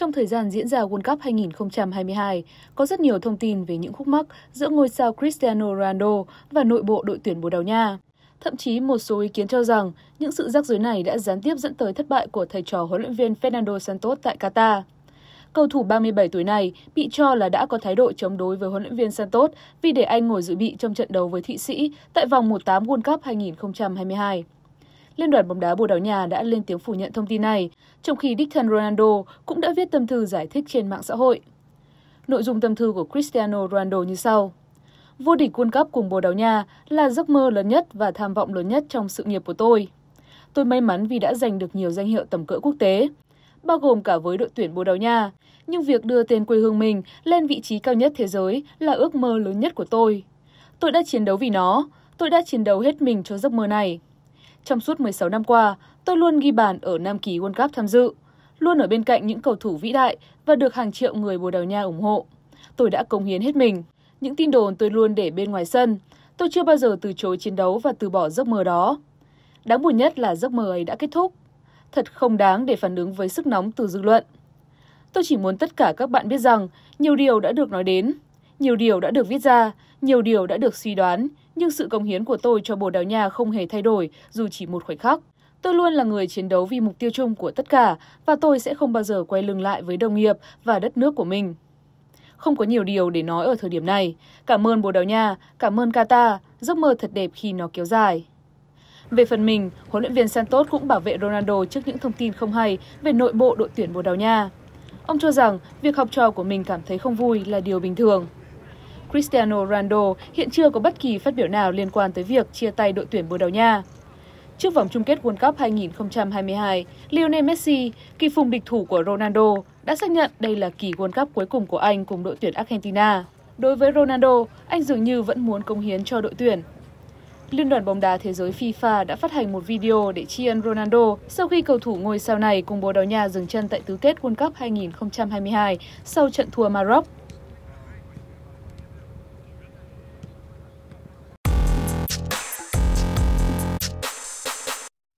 Trong thời gian diễn ra World Cup 2022, có rất nhiều thông tin về những khúc mắc giữa ngôi sao Cristiano Ronaldo và nội bộ đội tuyển Bồ Đào Nha. Thậm chí một số ý kiến cho rằng những sự rắc rối này đã gián tiếp dẫn tới thất bại của thầy trò huấn luyện viên Fernando Santos tại Qatar. Cầu thủ 37 tuổi này bị cho là đã có thái độ chống đối với huấn luyện viên Santos vì để anh ngồi dự bị trong trận đấu với Thụy Sĩ tại vòng 1/8 World Cup 2022. Liên đoàn bóng đá Bồ Đào Nha đã lên tiếng phủ nhận thông tin này, trong khi đích thân Ronaldo cũng đã viết tâm thư giải thích trên mạng xã hội. Nội dung tâm thư của Cristiano Ronaldo như sau. Vô địch World Cup cùng Bồ Đào Nha là giấc mơ lớn nhất và tham vọng lớn nhất trong sự nghiệp của tôi. Tôi may mắn vì đã giành được nhiều danh hiệu tầm cỡ quốc tế, bao gồm cả với đội tuyển Bồ Đào Nha. Nhưng việc đưa tên quê hương mình lên vị trí cao nhất thế giới là ước mơ lớn nhất của tôi. Tôi đã chiến đấu vì nó, tôi đã chiến đấu hết mình cho giấc mơ này. Trong suốt 16 năm qua, tôi luôn ghi bàn ở Nam Kỳ World Cup tham dự, luôn ở bên cạnh những cầu thủ vĩ đại và được hàng triệu người Bồ Đào Nha ủng hộ. Tôi đã cống hiến hết mình. Những tin đồn tôi luôn để bên ngoài sân. Tôi chưa bao giờ từ chối chiến đấu và từ bỏ giấc mơ đó. Đáng buồn nhất là giấc mơ ấy đã kết thúc. Thật không đáng để phản ứng với sức nóng từ dư luận. Tôi chỉ muốn tất cả các bạn biết rằng nhiều điều đã được nói đến, nhiều điều đã được viết ra, nhiều điều đã được suy đoán, nhưng sự cống hiến của tôi cho Bồ Đào Nha không hề thay đổi, dù chỉ một khoảnh khắc. Tôi luôn là người chiến đấu vì mục tiêu chung của tất cả và tôi sẽ không bao giờ quay lưng lại với đồng nghiệp và đất nước của mình. Không có nhiều điều để nói ở thời điểm này. Cảm ơn Bồ Đào Nha, cảm ơn Qatar, giấc mơ thật đẹp khi nó kéo dài. Về phần mình, huấn luyện viên Santos cũng bảo vệ Ronaldo trước những thông tin không hay về nội bộ đội tuyển Bồ Đào Nha. Ông cho rằng việc học trò của mình cảm thấy không vui là điều bình thường. Cristiano Ronaldo hiện chưa có bất kỳ phát biểu nào liên quan tới việc chia tay đội tuyển Bồ Đào Nha. Trước vòng chung kết World Cup 2022, Lionel Messi, kỳ phùng địch thủ của Ronaldo, đã xác nhận đây là kỳ World Cup cuối cùng của anh cùng đội tuyển Argentina. Đối với Ronaldo, anh dường như vẫn muốn công hiến cho đội tuyển. Liên đoàn bóng đá thế giới FIFA đã phát hành một video để tri ân Ronaldo sau khi cầu thủ ngôi sao này cùng Bồ Đào Nha dừng chân tại tứ kết World Cup 2022 sau trận thua Maroc.